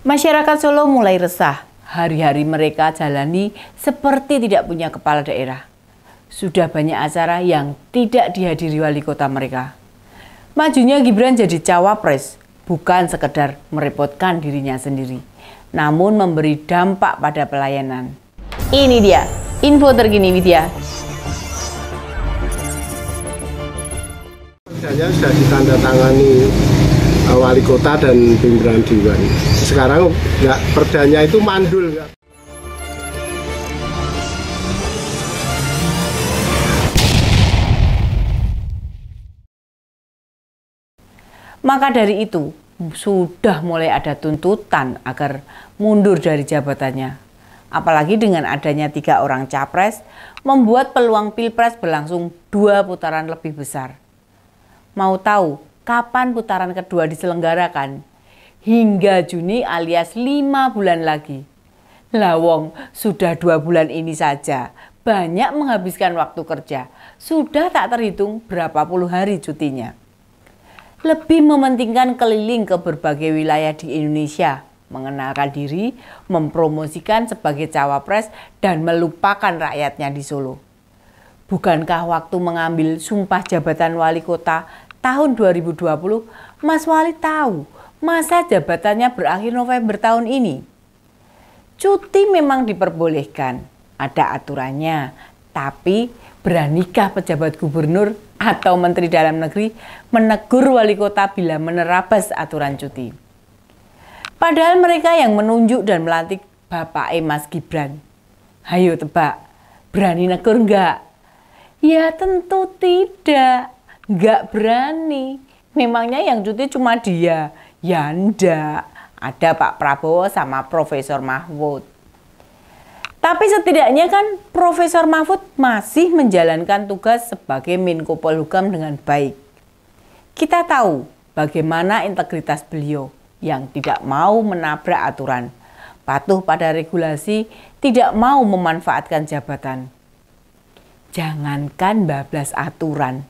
Masyarakat Solo mulai resah. Hari-hari mereka jalani seperti tidak punya kepala daerah. Sudah banyak acara yang tidak dihadiri wali kota mereka. Majunya Gibran jadi cawapres bukan sekedar merepotkan dirinya sendiri, namun memberi dampak pada pelayanan. Ini dia, info terkini Widya. Saya sudah ditandatangani eh, Wali Kota dan Pimpinan Dewan sekarang nggak perdanya itu mandul nggak Maka dari itu, sudah mulai ada tuntutan agar mundur dari jabatannya. Apalagi dengan adanya tiga orang capres, membuat peluang pilpres berlangsung dua putaran lebih besar. Mau tahu kapan putaran kedua diselenggarakan? hingga Juni alias lima bulan lagi. Lawong, sudah dua bulan ini saja, banyak menghabiskan waktu kerja. Sudah tak terhitung berapa puluh hari cutinya. Lebih mementingkan keliling ke berbagai wilayah di Indonesia, mengenalkan diri, mempromosikan sebagai cawapres, dan melupakan rakyatnya di Solo. Bukankah waktu mengambil sumpah jabatan wali kota tahun 2020, Mas Wali tahu masa jabatannya berakhir November tahun ini. Cuti memang diperbolehkan, ada aturannya, tapi beranikah pejabat gubernur atau menteri dalam negeri menegur wali kota bila menerabas aturan cuti? Padahal mereka yang menunjuk dan melantik Bapak Emas Gibran. Hayo tebak, berani negur enggak? Ya tentu tidak, enggak berani. Memangnya yang cuti cuma dia, Ya ndak, ada Pak Prabowo sama Profesor Mahfud. Tapi setidaknya kan Profesor Mahfud masih menjalankan tugas sebagai Menko Polhukam dengan baik. Kita tahu bagaimana integritas beliau yang tidak mau menabrak aturan, patuh pada regulasi, tidak mau memanfaatkan jabatan. Jangankan bablas aturan,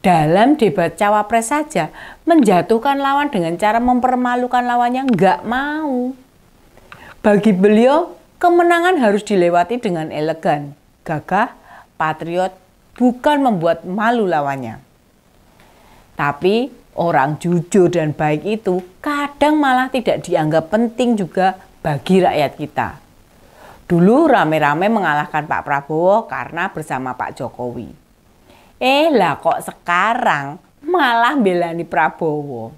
dalam debat cawapres saja menjatuhkan lawan dengan cara mempermalukan lawannya nggak mau. Bagi beliau, kemenangan harus dilewati dengan elegan, gagah, patriot, bukan membuat malu lawannya. Tapi orang jujur dan baik itu kadang malah tidak dianggap penting juga bagi rakyat kita. Dulu rame-rame mengalahkan Pak Prabowo karena bersama Pak Jokowi. Eh lah kok sekarang malah belani Prabowo.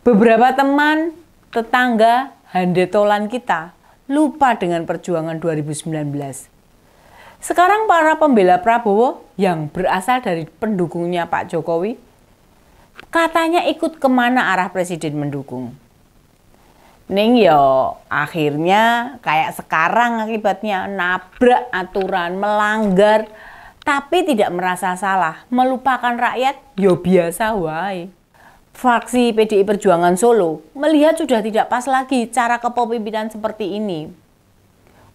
Beberapa teman, tetangga, handetolan kita lupa dengan perjuangan 2019. Sekarang para pembela Prabowo yang berasal dari pendukungnya Pak Jokowi katanya ikut kemana arah presiden mendukung. Neng yo akhirnya kayak sekarang akibatnya nabrak aturan, melanggar tapi tidak merasa salah, melupakan rakyat, ya biasa wae. Fraksi PDI Perjuangan Solo melihat sudah tidak pas lagi cara kepemimpinan seperti ini.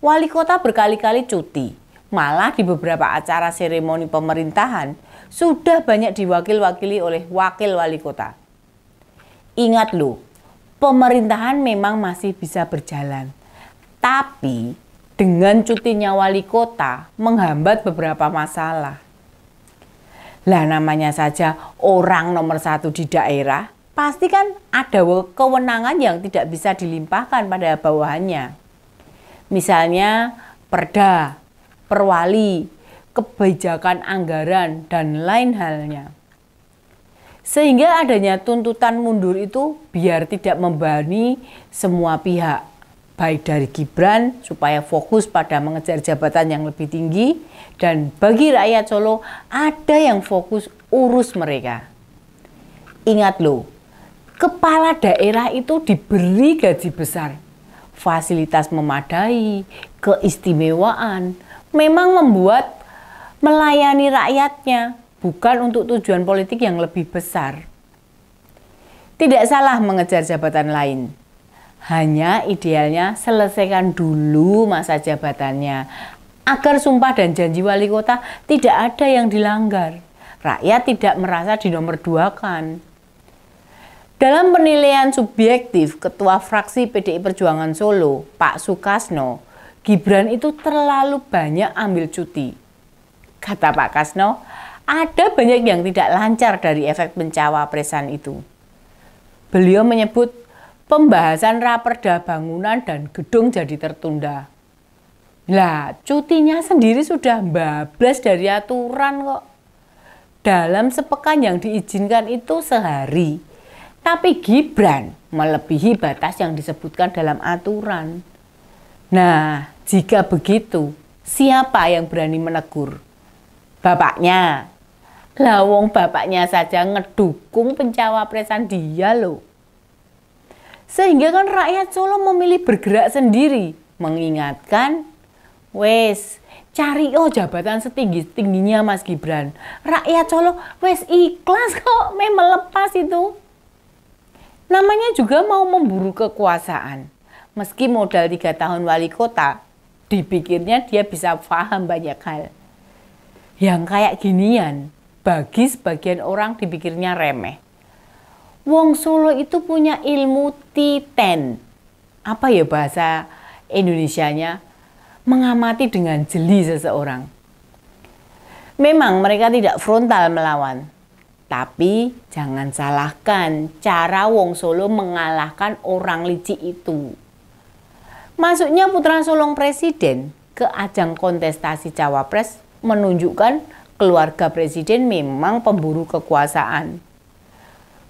Wali kota berkali-kali cuti, malah di beberapa acara seremoni pemerintahan sudah banyak diwakil-wakili oleh wakil wali kota. Ingat loh, pemerintahan memang masih bisa berjalan. Tapi dengan cutinya wali kota menghambat beberapa masalah. Lah namanya saja orang nomor satu di daerah, pasti kan ada kewenangan yang tidak bisa dilimpahkan pada bawahannya. Misalnya perda, perwali, kebijakan anggaran, dan lain halnya. Sehingga adanya tuntutan mundur itu biar tidak membani semua pihak baik dari Gibran supaya fokus pada mengejar jabatan yang lebih tinggi dan bagi rakyat Solo ada yang fokus urus mereka. Ingat loh, kepala daerah itu diberi gaji besar, fasilitas memadai, keistimewaan, memang membuat melayani rakyatnya, bukan untuk tujuan politik yang lebih besar. Tidak salah mengejar jabatan lain, hanya idealnya selesaikan dulu masa jabatannya agar sumpah dan janji wali kota tidak ada yang dilanggar. Rakyat tidak merasa dinomorduakan. Dalam penilaian subjektif Ketua Fraksi PDI Perjuangan Solo, Pak Sukasno, Gibran itu terlalu banyak ambil cuti. Kata Pak Kasno, ada banyak yang tidak lancar dari efek pencawapresan itu. Beliau menyebut pembahasan raperda bangunan dan gedung jadi tertunda. Lah, cutinya sendiri sudah bablas dari aturan kok. Dalam sepekan yang diizinkan itu sehari. Tapi Gibran melebihi batas yang disebutkan dalam aturan. Nah, jika begitu, siapa yang berani menegur? Bapaknya. Lawong bapaknya saja ngedukung pencawapresan dia loh. Sehingga kan rakyat Solo memilih bergerak sendiri, mengingatkan, wes cari oh jabatan setinggi tingginya Mas Gibran. Rakyat Solo wes ikhlas kok, memang melepas itu. Namanya juga mau memburu kekuasaan. Meski modal tiga tahun wali kota, dipikirnya dia bisa paham banyak hal. Yang kayak ginian, bagi sebagian orang dipikirnya remeh. Wong Solo itu punya ilmu titen. Apa ya bahasa Indonesianya? Mengamati dengan jeli seseorang. Memang mereka tidak frontal melawan, tapi jangan salahkan cara Wong Solo mengalahkan orang licik itu. Masuknya putra Solong presiden ke ajang kontestasi cawapres menunjukkan keluarga presiden memang pemburu kekuasaan.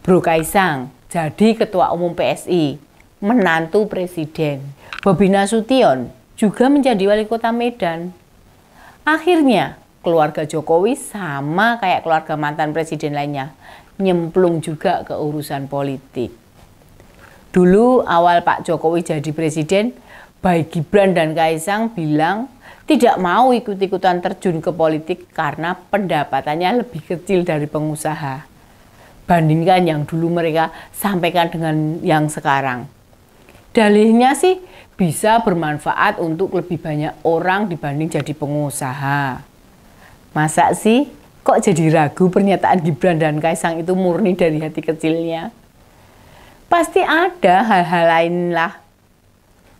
Bro Kaisang jadi Ketua Umum PSI, menantu Presiden. Bobi Nasution juga menjadi Wali Kota Medan. Akhirnya, keluarga Jokowi sama kayak keluarga mantan Presiden lainnya, nyemplung juga ke urusan politik. Dulu awal Pak Jokowi jadi Presiden, baik Gibran dan Kaisang bilang tidak mau ikut-ikutan terjun ke politik karena pendapatannya lebih kecil dari pengusaha bandingkan yang dulu mereka sampaikan dengan yang sekarang. Dalihnya sih bisa bermanfaat untuk lebih banyak orang dibanding jadi pengusaha. Masa sih kok jadi ragu pernyataan Gibran dan Kaisang itu murni dari hati kecilnya? Pasti ada hal-hal lain lah.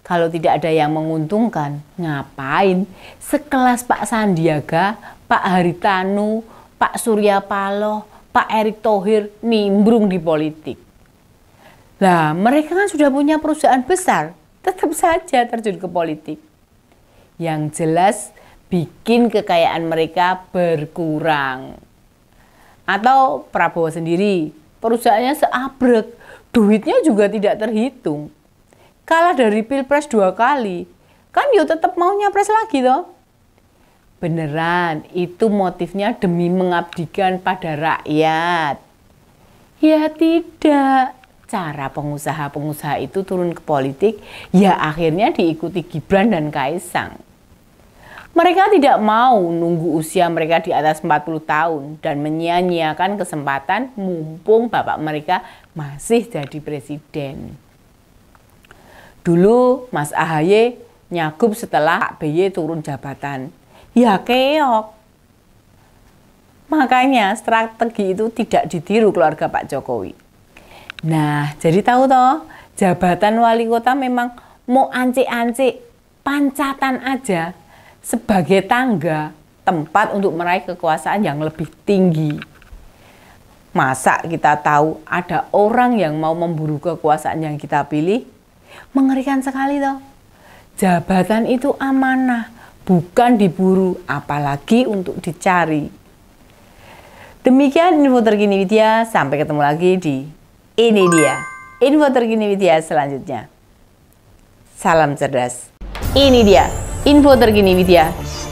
Kalau tidak ada yang menguntungkan, ngapain? Sekelas Pak Sandiaga, Pak Haritanu, Pak Surya Paloh, Pak Erick Thohir nimbrung di politik. Lah, mereka kan sudah punya perusahaan besar, tetap saja terjun ke politik. Yang jelas bikin kekayaan mereka berkurang. Atau Prabowo sendiri, perusahaannya seabrek, duitnya juga tidak terhitung. Kalah dari Pilpres dua kali, kan yo ya tetap mau nyapres lagi toh. Beneran, itu motifnya demi mengabdikan pada rakyat. Ya tidak. Cara pengusaha-pengusaha itu turun ke politik, ya akhirnya diikuti Gibran dan Kaisang. Mereka tidak mau nunggu usia mereka di atas 40 tahun dan menyia-nyiakan kesempatan mumpung bapak mereka masih jadi presiden. Dulu Mas Ahaye nyagup setelah Pak BY turun jabatan ya keok. Makanya strategi itu tidak ditiru keluarga Pak Jokowi. Nah, jadi tahu toh, jabatan wali kota memang mau anci-anci pancatan aja sebagai tangga tempat untuk meraih kekuasaan yang lebih tinggi. Masa kita tahu ada orang yang mau memburu kekuasaan yang kita pilih? Mengerikan sekali toh. Jabatan itu amanah bukan diburu, apalagi untuk dicari. Demikian info terkini Widya, sampai ketemu lagi di ini dia info terkini Widya selanjutnya. Salam cerdas. Ini dia info terkini Widya